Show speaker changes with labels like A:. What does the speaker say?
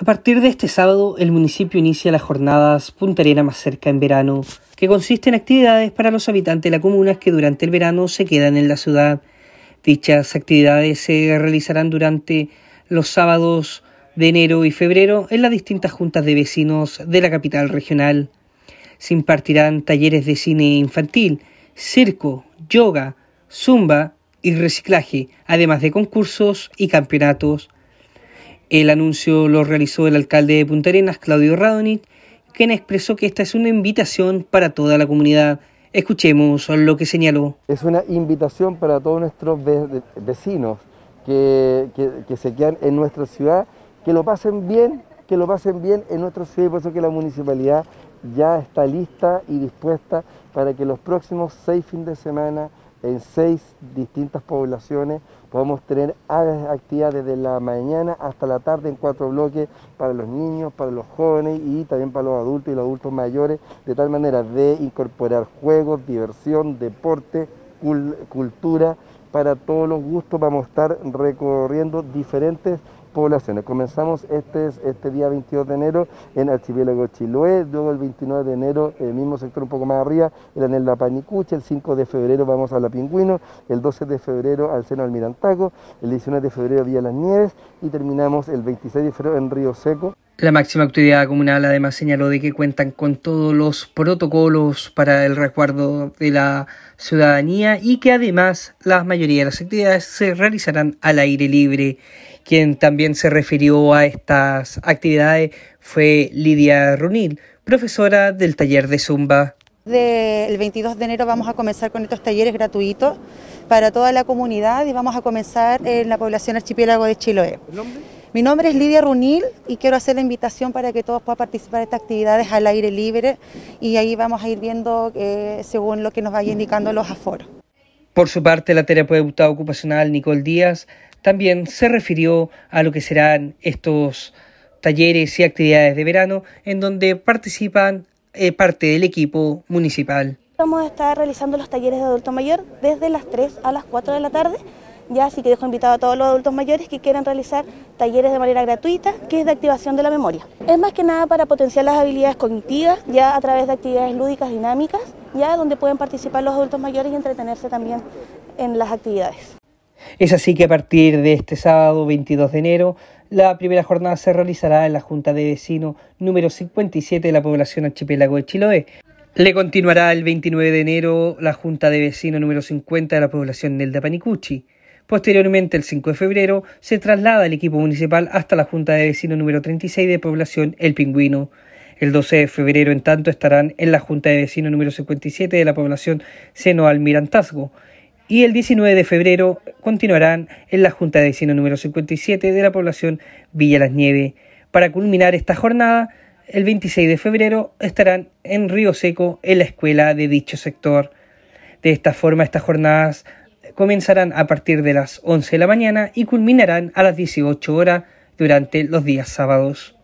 A: A partir de este sábado, el municipio inicia las jornadas Punta más cerca en verano, que consisten en actividades para los habitantes de la comuna que durante el verano se quedan en la ciudad. Dichas actividades se realizarán durante los sábados de enero y febrero en las distintas juntas de vecinos de la capital regional. Se impartirán talleres de cine infantil, circo, yoga, zumba y reciclaje, además de concursos y campeonatos. El anuncio lo realizó el alcalde de Punta Arenas, Claudio Radonich, quien expresó que esta es una invitación para toda la comunidad. Escuchemos lo que
B: señaló. Es una invitación para todos nuestros vecinos que, se quedan en nuestra ciudad, que lo pasen bien, que lo pasen bien en nuestra ciudad y por eso que la municipalidad ya está lista y dispuesta para que los próximos seis fines de semana en seis distintas poblaciones. Podemos tener actividades desde la mañana hasta la tarde en cuatro bloques para los niños, para los jóvenes y también para los adultos y los adultos mayores, de tal manera de incorporar juegos, diversión, deporte, cultura para todos los gustos. Vamos a estar recorriendo diferentes poblaciones. Comenzamos este, este día 22 de enero en Archipiélago Chiloé, luego el 29 de enero, el mismo sector un poco más arriba, en la Panicucha, el 5 de febrero vamos a La Pingüino, el 12 de febrero al Seno Almirantaco, el 19 de febrero Vía Las Nieves y terminamos el 26 de febrero en Río Seco.
A: La máxima actividad comunal además señaló de que cuentan con todos los protocolos para el resguardo de la ciudadanía y que además la mayoría de las actividades se realizarán al aire libre. Quien también se refirió a estas actividades fue Lidia Runil, profesora del taller de Zumba.
B: El 22 de enero vamos a comenzar con estos talleres gratuitos para toda la comunidad y vamos a comenzar en la población archipiélago de Chiloé. Mi nombre es Lidia Runil y quiero hacer la invitación para que todos puedan participar de estas actividades al aire libre y ahí vamos a ir viendo eh, según lo que nos vaya indicando los aforos.
A: Por su parte, la terapeuta ocupacional Nicole Díaz también se refirió a lo que serán estos talleres y actividades de verano en donde participan eh, parte del equipo municipal. Vamos a estar realizando los talleres de adulto mayor desde las 3 a las 4 de la tarde ya así que dejo invitado a todos los adultos mayores que quieran realizar talleres de manera gratuita, que es de activación de la memoria. Es más que nada para potenciar las habilidades cognitivas, ya a través de actividades lúdicas dinámicas, ya donde pueden participar los adultos mayores
B: y entretenerse también en las actividades.
A: Es así que a partir de este sábado 22 de enero, la primera jornada se realizará en la Junta de Vecinos número 57 de la población archipiélago de Chiloé. Le continuará el 29 de enero la Junta de Vecinos número 50 de la población Nelda Panicuchi. Posteriormente, el 5 de febrero, se traslada el equipo municipal hasta la Junta de Vecinos número 36 de Población El Pingüino. El 12 de febrero, en tanto, estarán en la Junta de Vecinos número 57 de la Población Seno Almirantazgo. Y el 19 de febrero continuarán en la Junta de Vecinos número 57 de la Población Villa Las Nieves. Para culminar esta jornada, el 26 de febrero estarán en Río Seco en la escuela de dicho sector. De esta forma, estas jornadas comenzarán a partir de las 11 de la mañana y culminarán a las 18 horas durante los días sábados.